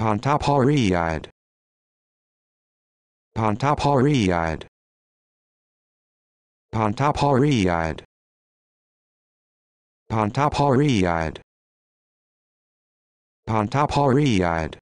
Pantapariad. Pantapariad. Pantapariad. Pantapariad. Pantapariad.